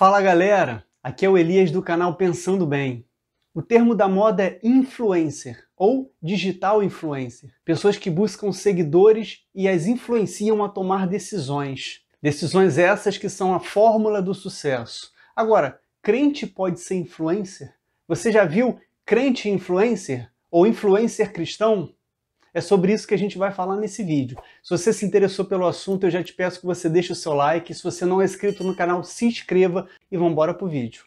Fala galera, aqui é o Elias do canal Pensando Bem. O termo da moda é influencer ou digital influencer, pessoas que buscam seguidores e as influenciam a tomar decisões. Decisões essas que são a fórmula do sucesso. Agora, crente pode ser influencer? Você já viu crente influencer ou influencer cristão? É sobre isso que a gente vai falar nesse vídeo. Se você se interessou pelo assunto, eu já te peço que você deixe o seu like. Se você não é inscrito no canal, se inscreva e vamos embora pro vídeo.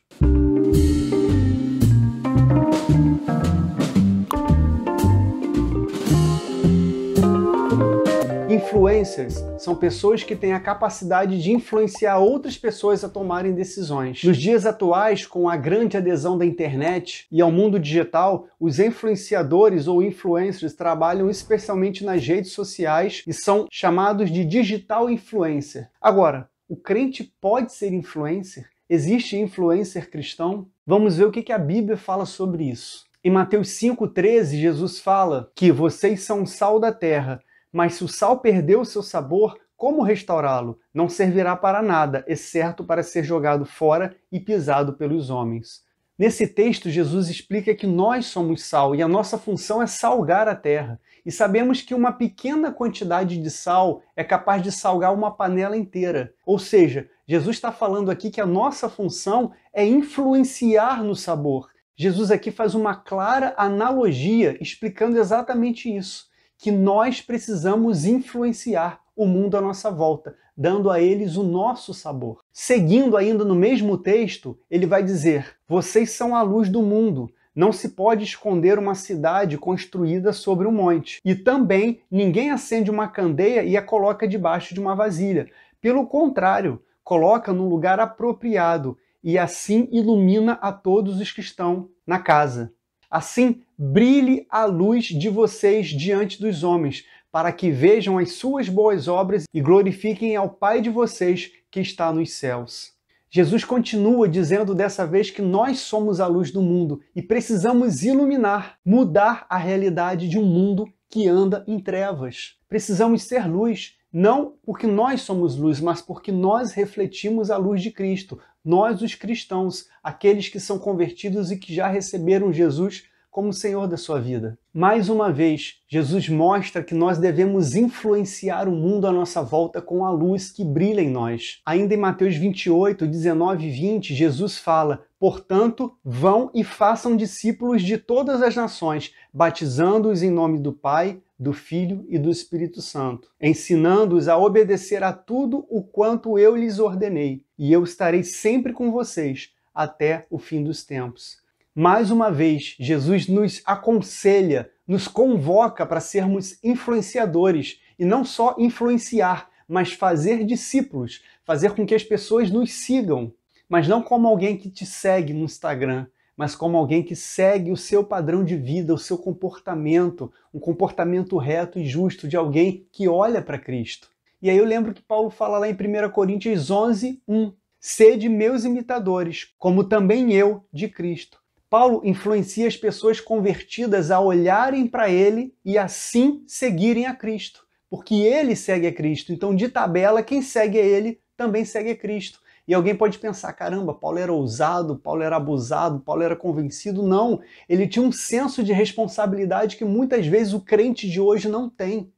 Influencers são pessoas que têm a capacidade de influenciar outras pessoas a tomarem decisões. Nos dias atuais, com a grande adesão da internet e ao mundo digital, os influenciadores ou influencers trabalham especialmente nas redes sociais e são chamados de digital influencer. Agora, o crente pode ser influencer? Existe influencer cristão? Vamos ver o que a Bíblia fala sobre isso. Em Mateus 5,13, Jesus fala que vocês são sal da terra mas se o sal perdeu o seu sabor, como restaurá-lo? Não servirá para nada, exceto para ser jogado fora e pisado pelos homens. Nesse texto, Jesus explica que nós somos sal e a nossa função é salgar a terra. E sabemos que uma pequena quantidade de sal é capaz de salgar uma panela inteira. Ou seja, Jesus está falando aqui que a nossa função é influenciar no sabor. Jesus aqui faz uma clara analogia explicando exatamente isso que nós precisamos influenciar o mundo à nossa volta, dando a eles o nosso sabor. Seguindo ainda no mesmo texto, ele vai dizer: Vocês são a luz do mundo. Não se pode esconder uma cidade construída sobre um monte. E também ninguém acende uma candeia e a coloca debaixo de uma vasilha. Pelo contrário, coloca no lugar apropriado e assim ilumina a todos os que estão na casa. Assim, brilhe a luz de vocês diante dos homens, para que vejam as suas boas obras e glorifiquem ao Pai de vocês que está nos céus. Jesus continua dizendo dessa vez que nós somos a luz do mundo e precisamos iluminar, mudar a realidade de um mundo que anda em trevas. Precisamos ser luz não porque nós somos luz, mas porque nós refletimos a luz de Cristo. Nós, os cristãos, aqueles que são convertidos e que já receberam Jesus como Senhor da sua vida. Mais uma vez, Jesus mostra que nós devemos influenciar o mundo à nossa volta com a luz que brilha em nós. Ainda em Mateus 28, 19 e 20, Jesus fala: Portanto, vão e façam discípulos de todas as nações, batizando-os em nome do Pai, do Filho e do Espírito Santo, ensinando-os a obedecer a tudo o quanto eu lhes ordenei, e eu estarei sempre com vocês até o fim dos tempos. Mais uma vez, Jesus nos aconselha, nos convoca para sermos influenciadores e não só influenciar, mas fazer discípulos, fazer com que as pessoas nos sigam, mas não como alguém que te segue no Instagram, mas como alguém que segue o seu padrão de vida, o seu comportamento, um comportamento reto e justo de alguém que olha para Cristo. E aí eu lembro que Paulo fala lá em 1 Coríntios 11, 1. Sede meus imitadores, como também eu de Cristo. Paulo influencia as pessoas convertidas a olharem para ele e assim seguirem a Cristo, porque ele segue a Cristo. Então, de tabela, quem segue a ele também segue a Cristo. E alguém pode pensar: caramba, Paulo era ousado, Paulo era abusado, Paulo era convencido. Não, ele tinha um senso de responsabilidade que muitas vezes o crente de hoje não tem.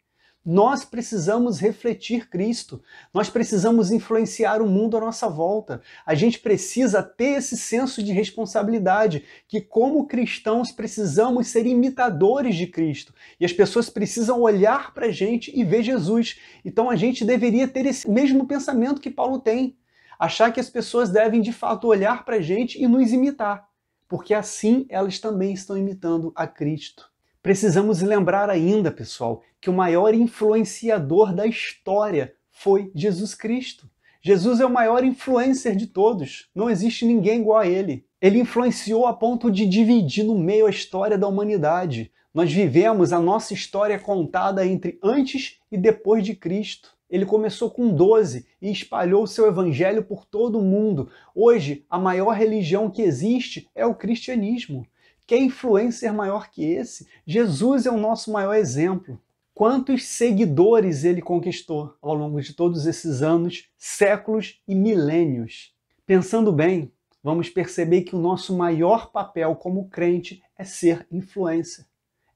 Nós precisamos refletir Cristo, nós precisamos influenciar o mundo à nossa volta. A gente precisa ter esse senso de responsabilidade, que como cristãos precisamos ser imitadores de Cristo. E as pessoas precisam olhar para a gente e ver Jesus. Então a gente deveria ter esse mesmo pensamento que Paulo tem, achar que as pessoas devem de fato olhar para a gente e nos imitar, porque assim elas também estão imitando a Cristo. Precisamos lembrar ainda, pessoal, que o maior influenciador da história foi Jesus Cristo. Jesus é o maior influencer de todos. Não existe ninguém igual a ele. Ele influenciou a ponto de dividir no meio a história da humanidade. Nós vivemos a nossa história contada entre antes e depois de Cristo. Ele começou com 12 e espalhou o seu evangelho por todo o mundo. Hoje, a maior religião que existe é o cristianismo. Que é influencer maior que esse? Jesus é o nosso maior exemplo. Quantos seguidores ele conquistou ao longo de todos esses anos, séculos e milênios? Pensando bem, vamos perceber que o nosso maior papel como crente é ser influencer.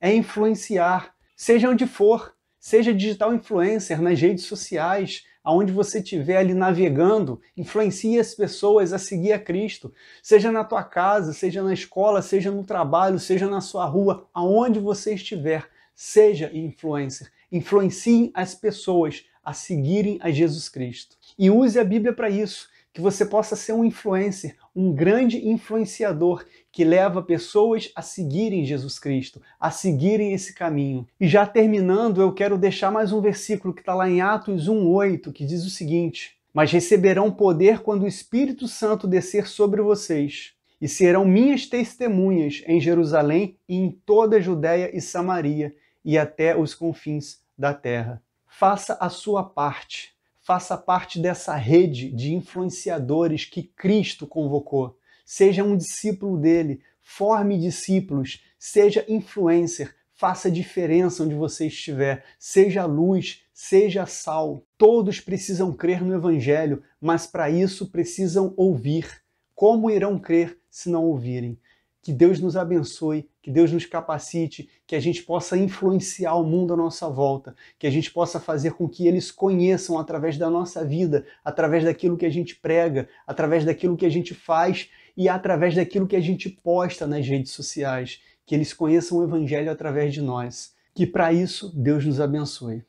É influenciar, seja onde for, seja digital influencer nas redes sociais, aonde você estiver ali navegando, influencie as pessoas a seguir a Cristo, seja na tua casa, seja na escola, seja no trabalho, seja na sua rua, aonde você estiver, seja influencer. Influencie as pessoas a seguirem a Jesus Cristo. E use a Bíblia para isso, que você possa ser um influencer, um grande influenciador que leva pessoas a seguirem Jesus Cristo, a seguirem esse caminho. E já terminando, eu quero deixar mais um versículo que está lá em Atos 1,8, que diz o seguinte: Mas receberão poder quando o Espírito Santo descer sobre vocês, e serão minhas testemunhas em Jerusalém e em toda a Judéia e Samaria e até os confins da terra. Faça a sua parte faça parte dessa rede de influenciadores que Cristo convocou. Seja um discípulo dele, forme discípulos, seja influencer, faça diferença onde você estiver, seja luz, seja sal. Todos precisam crer no Evangelho, mas para isso precisam ouvir. Como irão crer se não ouvirem? Que Deus nos abençoe, que Deus nos capacite, que a gente possa influenciar o mundo à nossa volta, que a gente possa fazer com que eles conheçam através da nossa vida, através daquilo que a gente prega, através daquilo que a gente faz e através daquilo que a gente posta nas redes sociais, que eles conheçam o Evangelho através de nós. Que para isso Deus nos abençoe.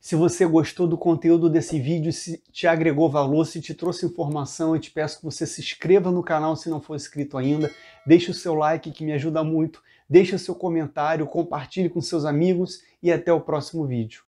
Se você gostou do conteúdo desse vídeo, se te agregou valor, se te trouxe informação, eu te peço que você se inscreva no canal se não for inscrito ainda, deixe o seu like que me ajuda muito, deixe o seu comentário, compartilhe com seus amigos e até o próximo vídeo.